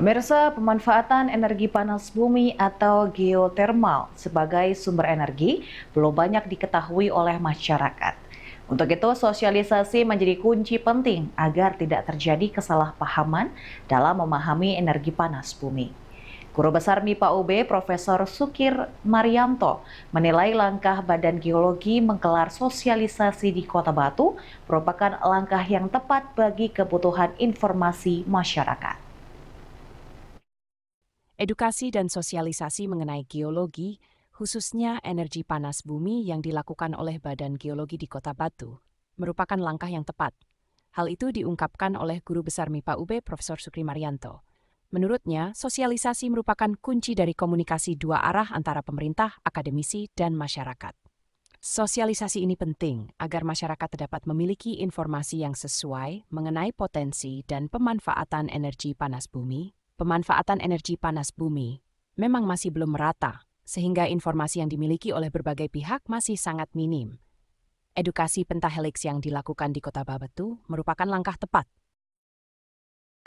Pemirsa, pemanfaatan energi panas bumi atau geotermal sebagai sumber energi belum banyak diketahui oleh masyarakat. Untuk itu, sosialisasi menjadi kunci penting agar tidak terjadi kesalahpahaman dalam memahami energi panas bumi. Guru Besar MIPA UB Profesor Sukir Marianto menilai langkah Badan Geologi menggelar sosialisasi di Kota Batu merupakan langkah yang tepat bagi kebutuhan informasi masyarakat edukasi dan sosialisasi mengenai geologi, khususnya energi panas bumi yang dilakukan oleh Badan Geologi di Kota Batu, merupakan langkah yang tepat. Hal itu diungkapkan oleh Guru Besar MIPA UB Prof. Sukri Marianto. Menurutnya, sosialisasi merupakan kunci dari komunikasi dua arah antara pemerintah, akademisi, dan masyarakat. Sosialisasi ini penting agar masyarakat terdapat memiliki informasi yang sesuai mengenai potensi dan pemanfaatan energi panas bumi pemanfaatan energi panas bumi memang masih belum merata, sehingga informasi yang dimiliki oleh berbagai pihak masih sangat minim. Edukasi pentahelix yang dilakukan di Kota Babatu merupakan langkah tepat.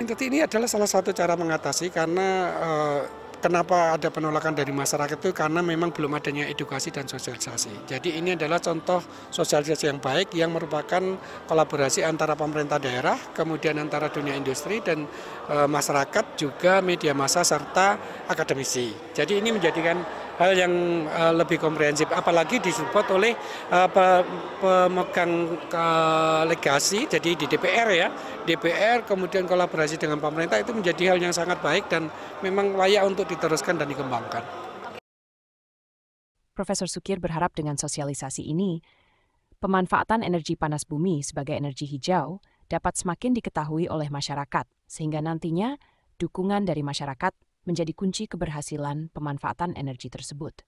Ini adalah salah satu cara mengatasi karena eh, kenapa ada penolakan dari masyarakat itu karena memang belum adanya edukasi dan sosialisasi. Jadi ini adalah contoh sosialisasi yang baik yang merupakan kolaborasi antara pemerintah daerah, kemudian antara dunia industri dan e, masyarakat juga media massa serta akademisi. Jadi ini menjadikan hal yang uh, lebih komprehensif apalagi disupport oleh uh, pemegang uh, legasi jadi di DPR ya DPR kemudian kolaborasi dengan pemerintah itu menjadi hal yang sangat baik dan memang layak untuk diteruskan dan dikembangkan. Profesor Sukir berharap dengan sosialisasi ini pemanfaatan energi panas bumi sebagai energi hijau dapat semakin diketahui oleh masyarakat sehingga nantinya dukungan dari masyarakat menjadi kunci keberhasilan pemanfaatan energi tersebut.